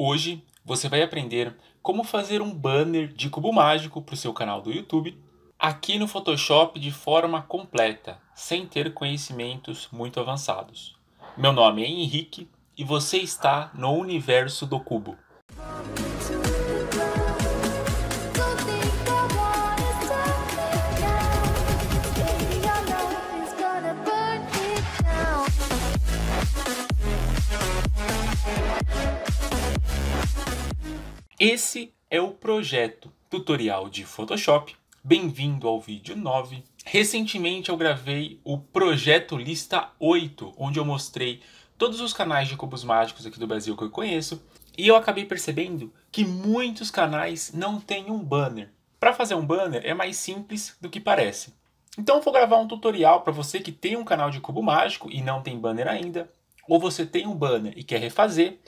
Hoje você vai aprender como fazer um banner de cubo mágico para o seu canal do YouTube aqui no Photoshop de forma completa, sem ter conhecimentos muito avançados. Meu nome é Henrique e você está no universo do cubo. Esse é o projeto tutorial de Photoshop. Bem-vindo ao vídeo 9. Recentemente eu gravei o projeto Lista 8, onde eu mostrei todos os canais de cubos mágicos aqui do Brasil que eu conheço, e eu acabei percebendo que muitos canais não têm um banner. Para fazer um banner é mais simples do que parece. Então vou gravar um tutorial para você que tem um canal de cubo mágico e não tem banner ainda, ou você tem um banner e quer refazer,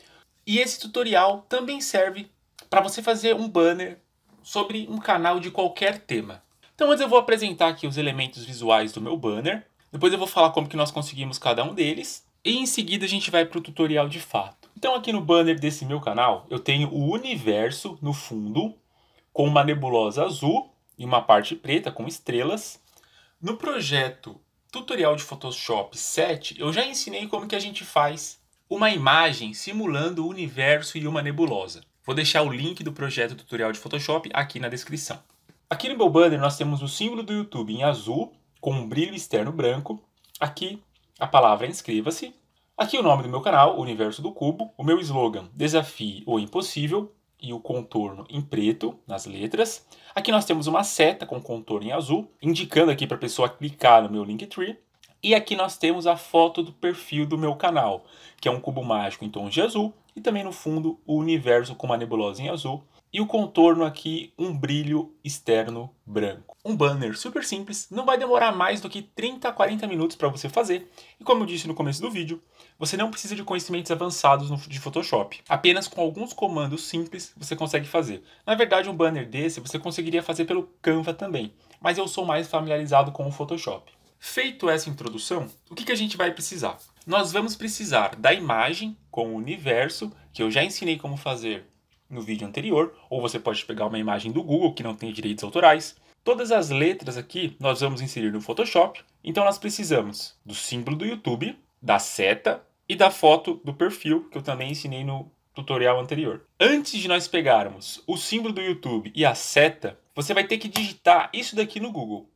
e esse tutorial também serve para você fazer um banner sobre um canal de qualquer tema. Então antes eu vou apresentar aqui os elementos visuais do meu banner, depois eu vou falar como que nós conseguimos cada um deles, e em seguida a gente vai para o tutorial de fato. Então aqui no banner desse meu canal, eu tenho o universo no fundo, com uma nebulosa azul e uma parte preta com estrelas. No projeto tutorial de Photoshop 7, eu já ensinei como que a gente faz uma imagem simulando o universo e uma nebulosa. Vou deixar o link do projeto tutorial de Photoshop aqui na descrição. Aqui no meu banner nós temos o símbolo do YouTube em azul, com um brilho externo branco. Aqui a palavra inscreva-se. Aqui o nome do meu canal, Universo do Cubo. O meu slogan, desafie o impossível. E o contorno em preto, nas letras. Aqui nós temos uma seta com contorno em azul, indicando aqui para a pessoa clicar no meu Linktree. E aqui nós temos a foto do perfil do meu canal, que é um cubo mágico em tons de azul, e também no fundo o universo com uma nebulosa em azul e o contorno aqui um brilho externo branco. Um banner super simples, não vai demorar mais do que 30 a 40 minutos para você fazer, e como eu disse no começo do vídeo, você não precisa de conhecimentos avançados de Photoshop. Apenas com alguns comandos simples você consegue fazer. Na verdade, um banner desse você conseguiria fazer pelo Canva também, mas eu sou mais familiarizado com o Photoshop. Feito essa introdução, o que, que a gente vai precisar? nós vamos precisar da imagem com o universo, que eu já ensinei como fazer no vídeo anterior, ou você pode pegar uma imagem do Google que não tem direitos autorais. Todas as letras aqui nós vamos inserir no Photoshop, então nós precisamos do símbolo do YouTube, da seta e da foto do perfil, que eu também ensinei no tutorial anterior. Antes de nós pegarmos o símbolo do YouTube e a seta, você vai ter que digitar isso daqui no Google.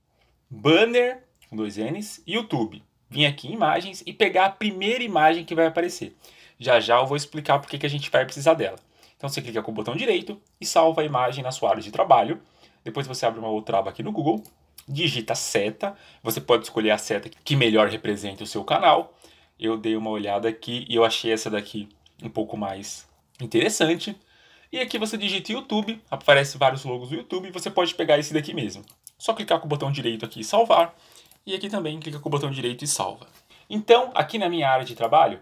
Banner, com dois N's, YouTube vir aqui em imagens e pegar a primeira imagem que vai aparecer. Já já eu vou explicar porque que a gente vai precisar dela. Então você clica com o botão direito e salva a imagem na sua área de trabalho. Depois você abre uma outra aba aqui no Google, digita seta, você pode escolher a seta que melhor represente o seu canal. Eu dei uma olhada aqui e eu achei essa daqui um pouco mais interessante. E aqui você digita YouTube, aparece vários logos do YouTube, você pode pegar esse daqui mesmo. Só clicar com o botão direito aqui e salvar. E aqui também clica com o botão direito e salva. Então, aqui na minha área de trabalho,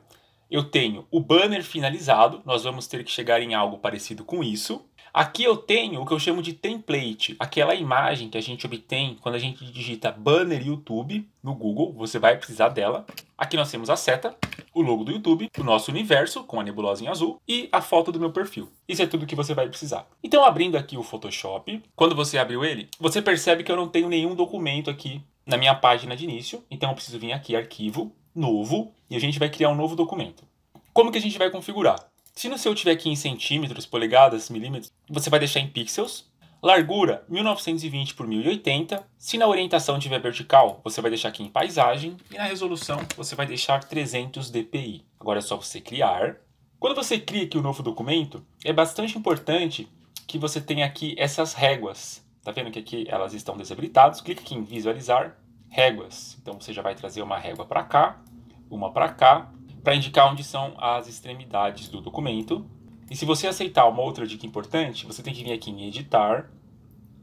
eu tenho o banner finalizado, nós vamos ter que chegar em algo parecido com isso. Aqui eu tenho o que eu chamo de template, aquela imagem que a gente obtém quando a gente digita banner YouTube no Google, você vai precisar dela. Aqui nós temos a seta, o logo do YouTube, o nosso universo com a nebulosa em azul e a foto do meu perfil. Isso é tudo que você vai precisar. Então abrindo aqui o Photoshop, quando você abriu ele, você percebe que eu não tenho nenhum documento aqui na minha página de início. Então eu preciso vir aqui, arquivo, novo, e a gente vai criar um novo documento. Como que a gente vai configurar? Se no seu tiver aqui em centímetros, polegadas, milímetros, você vai deixar em pixels. Largura, 1920 por 1080. Se na orientação tiver vertical, você vai deixar aqui em paisagem. E na resolução, você vai deixar 300 dpi. Agora é só você criar. Quando você cria aqui o um novo documento, é bastante importante que você tenha aqui essas réguas. Tá vendo que aqui elas estão desabilitadas. Clique aqui em visualizar réguas. Então você já vai trazer uma régua para cá, uma para cá, para indicar onde são as extremidades do documento. E se você aceitar uma outra dica importante, você tem que vir aqui em editar,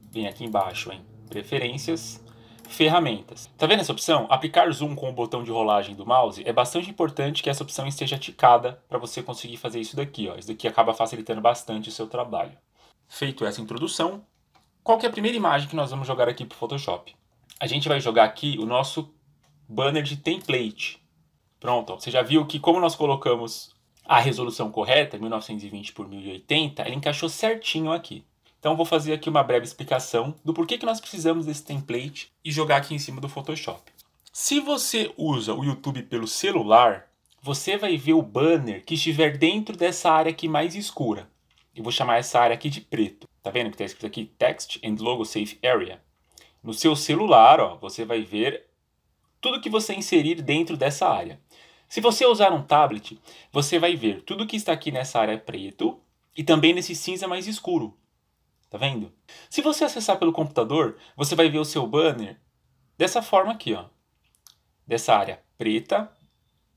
vem aqui embaixo em preferências, ferramentas. Tá vendo essa opção? Aplicar zoom com o botão de rolagem do mouse é bastante importante que essa opção esteja ticada para você conseguir fazer isso daqui. Ó. Isso daqui acaba facilitando bastante o seu trabalho. Feito essa introdução, qual que é a primeira imagem que nós vamos jogar aqui para o Photoshop? A gente vai jogar aqui o nosso banner de template. Pronto, você já viu que como nós colocamos a resolução correta, 1920 por 1080, ele encaixou certinho aqui. Então vou fazer aqui uma breve explicação do porquê que nós precisamos desse template e jogar aqui em cima do Photoshop. Se você usa o YouTube pelo celular, você vai ver o banner que estiver dentro dessa área aqui mais escura. Eu vou chamar essa área aqui de preto. Tá vendo que está escrito aqui Text and Logo Safe Area? No seu celular, ó, você vai ver tudo que você inserir dentro dessa área. Se você usar um tablet, você vai ver tudo que está aqui nessa área preto e também nesse cinza mais escuro. Tá vendo? Se você acessar pelo computador, você vai ver o seu banner dessa forma aqui, ó. Dessa área preta,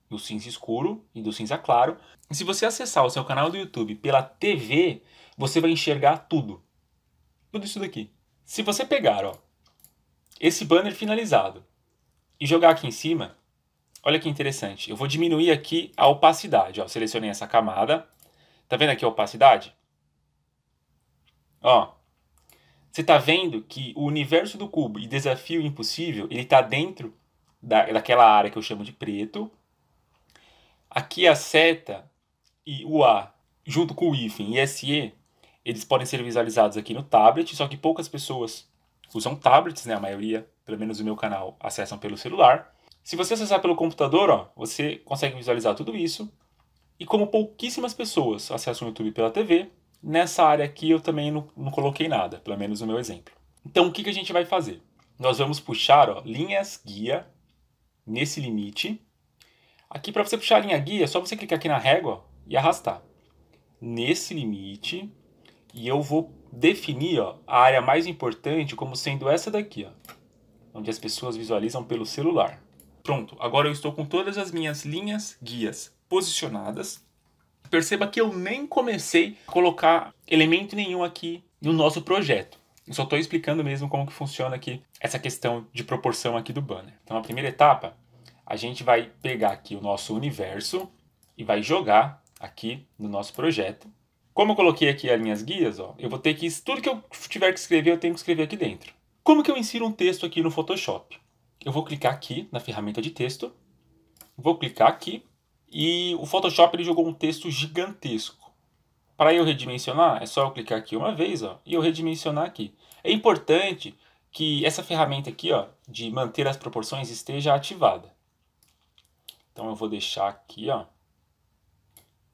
do cinza escuro e do cinza claro. E se você acessar o seu canal do YouTube pela TV, você vai enxergar tudo. Tudo isso daqui. Se você pegar ó, esse banner finalizado e jogar aqui em cima, olha que interessante. Eu vou diminuir aqui a opacidade. Ó. Selecionei essa camada. Tá vendo aqui a opacidade? Ó, você tá vendo que o universo do cubo e desafio impossível, ele tá dentro da, daquela área que eu chamo de preto. Aqui a seta e o A junto com o hífen e SE eles podem ser visualizados aqui no tablet, só que poucas pessoas usam tablets, né? A maioria, pelo menos o meu canal, acessam pelo celular. Se você acessar pelo computador, ó, você consegue visualizar tudo isso. E como pouquíssimas pessoas acessam o YouTube pela TV, nessa área aqui eu também não, não coloquei nada, pelo menos no meu exemplo. Então o que, que a gente vai fazer? Nós vamos puxar ó, linhas guia nesse limite. Aqui para você puxar a linha guia, é só você clicar aqui na régua e arrastar. Nesse limite, e eu vou definir ó, a área mais importante como sendo essa daqui, ó, onde as pessoas visualizam pelo celular. Pronto, agora eu estou com todas as minhas linhas guias posicionadas. Perceba que eu nem comecei a colocar elemento nenhum aqui no nosso projeto. Eu só estou explicando mesmo como que funciona aqui essa questão de proporção aqui do banner. Então, a primeira etapa, a gente vai pegar aqui o nosso universo e vai jogar aqui no nosso projeto. Como eu coloquei aqui as linhas guias, ó, eu vou ter que. Tudo que eu tiver que escrever, eu tenho que escrever aqui dentro. Como que eu insiro um texto aqui no Photoshop? Eu vou clicar aqui na ferramenta de texto, vou clicar aqui e o Photoshop ele jogou um texto gigantesco. Para eu redimensionar, é só eu clicar aqui uma vez ó, e eu redimensionar aqui. É importante que essa ferramenta aqui ó, de manter as proporções esteja ativada. Então eu vou deixar aqui, ó,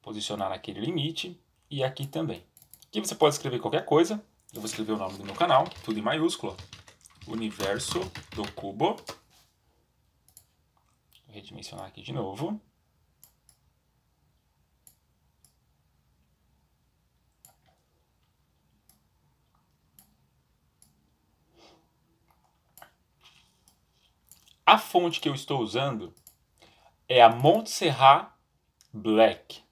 posicionar naquele limite e aqui também. Aqui você pode escrever qualquer coisa. Eu vou escrever o nome do meu canal, tudo em maiúsculo. Universo do Cubo. Vou redimensionar aqui de novo. A fonte que eu estou usando é a Montserrat Black.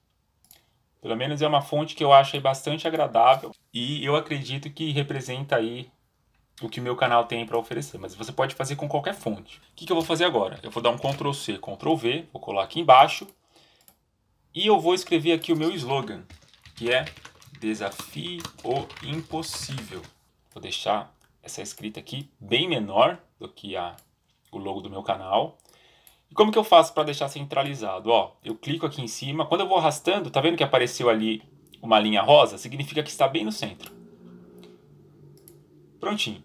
Pelo menos é uma fonte que eu acho bastante agradável e eu acredito que representa aí o que meu canal tem para oferecer, mas você pode fazer com qualquer fonte. O que, que eu vou fazer agora? Eu vou dar um Ctrl C, Ctrl V, vou colar aqui embaixo e eu vou escrever aqui o meu slogan, que é Desafio o Impossível. Vou deixar essa escrita aqui bem menor do que a, o logo do meu canal. E como que eu faço para deixar centralizado? Ó, eu clico aqui em cima, quando eu vou arrastando, tá vendo que apareceu ali uma linha rosa? Significa que está bem no centro. Prontinho.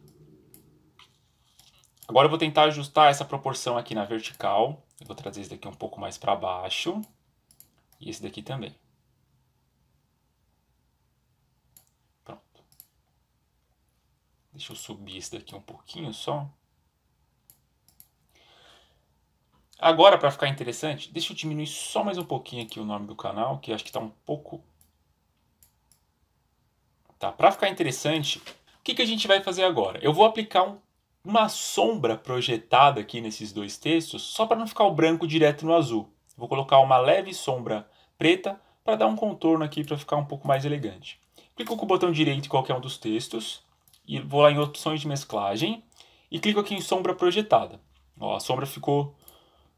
Agora eu vou tentar ajustar essa proporção aqui na vertical. Eu vou trazer esse daqui um pouco mais para baixo. E esse daqui também. Pronto. Deixa eu subir esse daqui um pouquinho só. Agora, para ficar interessante, deixa eu diminuir só mais um pouquinho aqui o nome do canal, que acho que está um pouco... Tá, para ficar interessante, o que, que a gente vai fazer agora? Eu vou aplicar um, uma sombra projetada aqui nesses dois textos, só para não ficar o branco direto no azul. Vou colocar uma leve sombra preta para dar um contorno aqui para ficar um pouco mais elegante. Clico com o botão direito em qualquer um dos textos, e vou lá em opções de mesclagem, e clico aqui em sombra projetada. Ó, a sombra ficou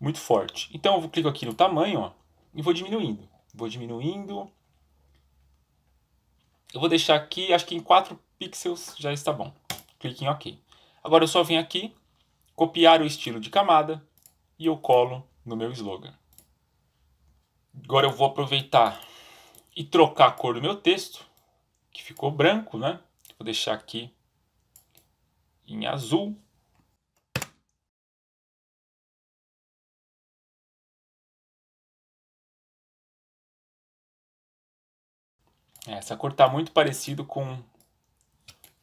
muito forte. Então eu clico aqui no tamanho ó, e vou diminuindo. Vou diminuindo. Eu vou deixar aqui, acho que em 4 pixels já está bom. Clique em OK. Agora eu só venho aqui, copiar o estilo de camada e eu colo no meu slogan. Agora eu vou aproveitar e trocar a cor do meu texto, que ficou branco, né? Vou deixar aqui em azul. É, essa cor está muito parecido com,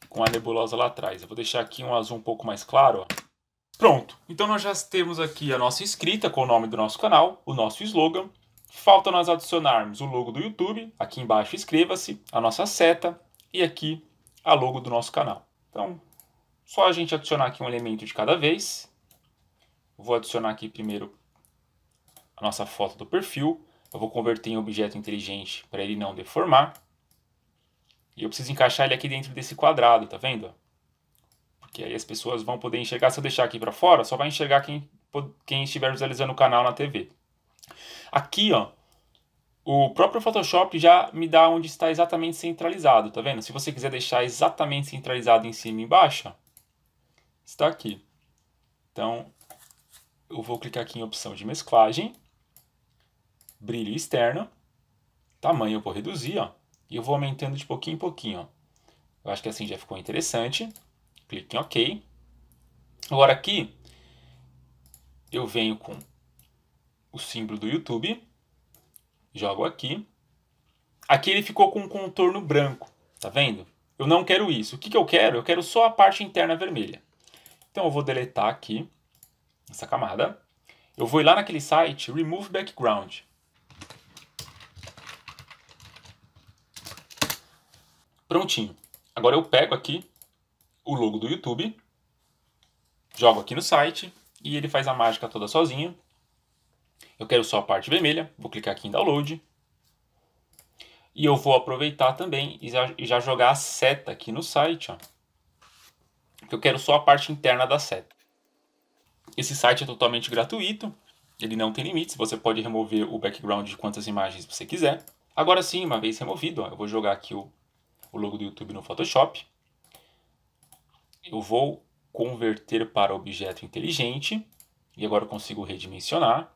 com a nebulosa lá atrás. Eu vou deixar aqui um azul um pouco mais claro. Pronto, então nós já temos aqui a nossa escrita com o nome do nosso canal, o nosso slogan. Falta nós adicionarmos o logo do YouTube, aqui embaixo inscreva-se, a nossa seta e aqui a logo do nosso canal. Então, só a gente adicionar aqui um elemento de cada vez. Vou adicionar aqui primeiro a nossa foto do perfil. Eu vou converter em objeto inteligente para ele não deformar. E eu preciso encaixar ele aqui dentro desse quadrado, tá vendo? Porque aí as pessoas vão poder enxergar. Se eu deixar aqui para fora, só vai enxergar quem, quem estiver visualizando o canal na TV. Aqui, ó, o próprio Photoshop já me dá onde está exatamente centralizado, tá vendo? Se você quiser deixar exatamente centralizado em cima e embaixo, está aqui. Então, eu vou clicar aqui em opção de mesclagem, brilho externo, tamanho eu vou reduzir, ó. E eu vou aumentando de pouquinho em pouquinho. Ó. Eu acho que assim já ficou interessante. Clique em OK. Agora aqui, eu venho com o símbolo do YouTube. Jogo aqui. Aqui ele ficou com um contorno branco. Tá vendo? Eu não quero isso. O que, que eu quero? Eu quero só a parte interna vermelha. Então eu vou deletar aqui essa camada. Eu vou ir lá naquele site Remove Background. Prontinho. Agora eu pego aqui o logo do YouTube, jogo aqui no site e ele faz a mágica toda sozinho. Eu quero só a parte vermelha, vou clicar aqui em download. E eu vou aproveitar também e já, jogar a seta aqui no site, ó. Porque eu quero só a parte interna da seta. Esse site é totalmente gratuito, ele não tem limites, você pode remover o background de quantas imagens você quiser. Agora sim, uma vez removido, ó, eu vou jogar aqui o o logo do YouTube no Photoshop. Eu vou converter para objeto inteligente. E agora eu consigo redimensionar.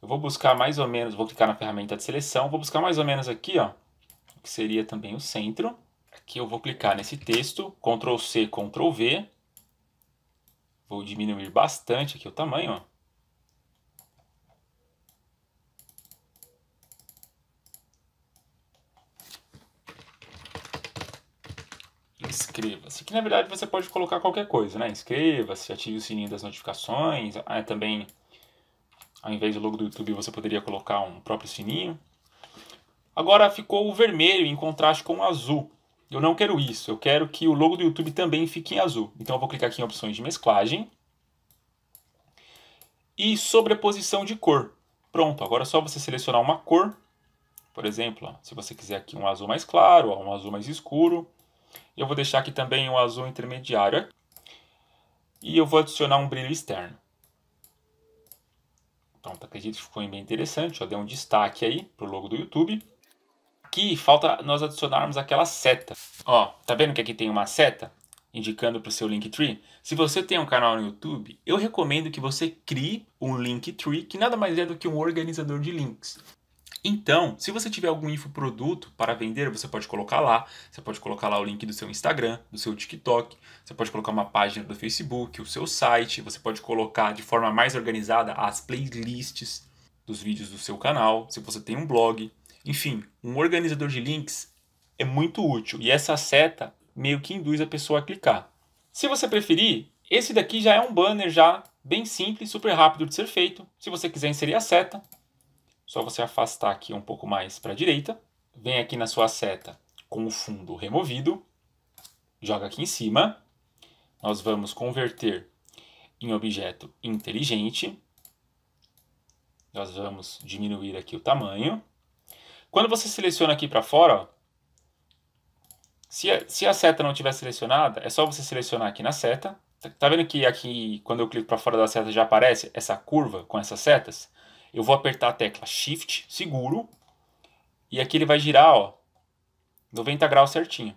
Eu vou buscar mais ou menos, vou clicar na ferramenta de seleção, vou buscar mais ou menos aqui, ó, que seria também o centro. Aqui eu vou clicar nesse texto, Ctrl C, Ctrl V. Vou diminuir bastante aqui o tamanho, ó. inscreva-se, que na verdade você pode colocar qualquer coisa, né? Inscreva-se, ative o sininho das notificações, ah, é também ao invés do logo do YouTube você poderia colocar um próprio sininho. Agora ficou o vermelho em contraste com o azul. Eu não quero isso, eu quero que o logo do YouTube também fique em azul. Então eu vou clicar aqui em opções de mesclagem e sobreposição de cor. Pronto, agora é só você selecionar uma cor, por exemplo, se você quiser aqui um azul mais claro, um azul mais escuro, eu vou deixar aqui também um azul intermediário. E eu vou adicionar um brilho externo. Pronto, tá, acredito que ficou bem interessante. Eu deu um destaque aí para o logo do YouTube. Aqui falta nós adicionarmos aquela seta. Ó, tá vendo que aqui tem uma seta? indicando para o seu Linktree. Se você tem um canal no YouTube, eu recomendo que você crie um Linktree, que nada mais é do que um organizador de links. Então, se você tiver algum infoproduto para vender, você pode colocar lá. Você pode colocar lá o link do seu Instagram, do seu TikTok, você pode colocar uma página do Facebook, o seu site, você pode colocar de forma mais organizada as playlists dos vídeos do seu canal, se você tem um blog. Enfim, um organizador de links é muito útil e essa seta meio que induz a pessoa a clicar. Se você preferir, esse daqui já é um banner já bem simples, super rápido de ser feito. Se você quiser inserir a seta, só você afastar aqui um pouco mais para a direita. Vem aqui na sua seta com o fundo removido. Joga aqui em cima. Nós vamos converter em objeto inteligente. Nós vamos diminuir aqui o tamanho. Quando você seleciona aqui para fora, ó, se a, se a, seta não estiver selecionada, é só você selecionar aqui na seta. Tá, tá vendo que aqui, quando eu clico para fora da seta, já aparece essa curva com essas setas? eu vou apertar a tecla Shift, seguro, e aqui ele vai girar, ó, 90 graus certinho.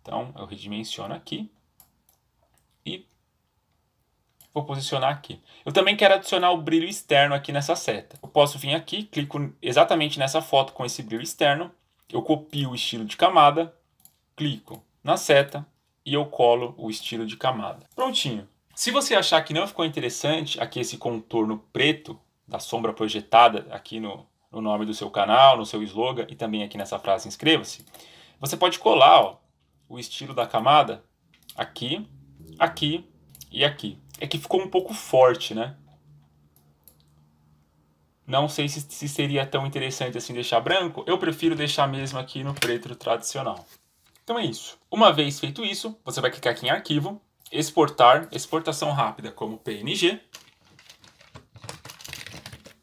Então, eu redimensiono aqui e vou posicionar aqui. Eu também quero adicionar o brilho externo aqui nessa seta. Eu posso vir aqui, clico exatamente nessa foto com esse brilho externo, eu copio o estilo de camada, clico na seta e eu colo o estilo de camada. Prontinho. Se você achar que não ficou interessante aqui esse contorno preto da sombra projetada aqui no, no nome do seu canal, no seu slogan e também aqui nessa frase inscreva-se, você pode colar ó, o estilo da camada aqui, aqui e aqui. É que ficou um pouco forte, né? Não sei se, se seria tão interessante assim deixar branco. Eu prefiro deixar mesmo aqui no preto tradicional. Então é isso. Uma vez feito isso, você vai clicar aqui em arquivo exportar, exportação rápida como PNG,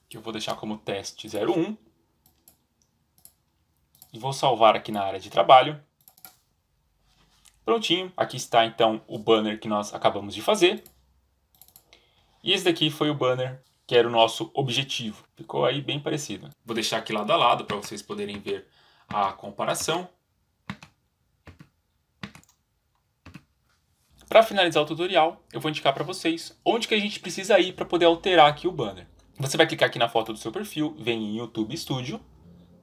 que eu vou deixar como teste 01, e vou salvar aqui na área de trabalho. Prontinho, aqui está então o banner que nós acabamos de fazer. E esse daqui foi o banner que era o nosso objetivo. Ficou aí bem parecido. Vou deixar aqui lado a lado para vocês poderem ver a comparação. Para finalizar o tutorial, eu vou indicar para vocês onde que a gente precisa ir para poder alterar aqui o banner. Você vai clicar aqui na foto do seu perfil, vem em YouTube Studio.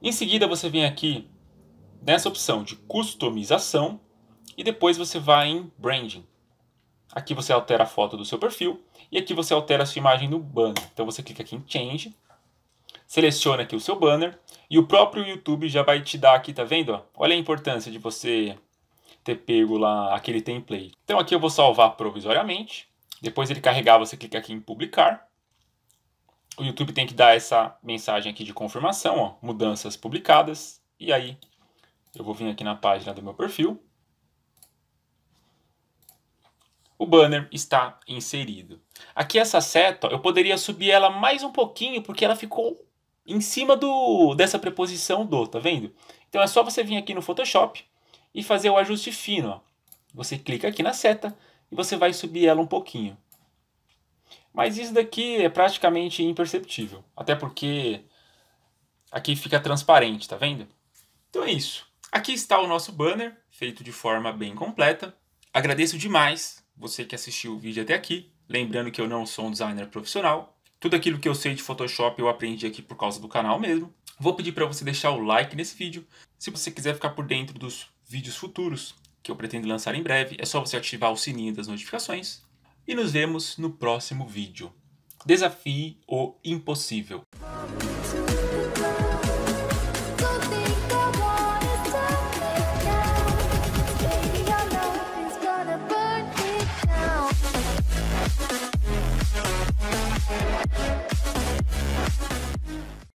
Em seguida, você vem aqui nessa opção de customização e depois você vai em branding. Aqui você altera a foto do seu perfil e aqui você altera a sua imagem no banner. Então você clica aqui em change, seleciona aqui o seu banner e o próprio YouTube já vai te dar aqui, tá vendo? Olha a importância de você ter pego lá aquele template. Então aqui eu vou salvar provisoriamente. Depois ele carregar, você clica aqui em publicar. O YouTube tem que dar essa mensagem aqui de confirmação, ó, mudanças publicadas. E aí eu vou vir aqui na página do meu perfil. O banner está inserido. Aqui essa seta, ó, eu poderia subir ela mais um pouquinho porque ela ficou em cima do dessa preposição do, tá vendo? Então é só você vir aqui no Photoshop e fazer o ajuste fino. Ó. Você clica aqui na seta e você vai subir ela um pouquinho. Mas isso daqui é praticamente imperceptível, até porque aqui fica transparente, tá vendo? Então é isso. Aqui está o nosso banner, feito de forma bem completa. Agradeço demais você que assistiu o vídeo até aqui. Lembrando que eu não sou um designer profissional. Tudo aquilo que eu sei de Photoshop eu aprendi aqui por causa do canal mesmo. Vou pedir para você deixar o like nesse vídeo. Se você quiser ficar por dentro dos vídeos futuros que eu pretendo lançar em breve. É só você ativar o sininho das notificações. E nos vemos no próximo vídeo. Desafie o impossível.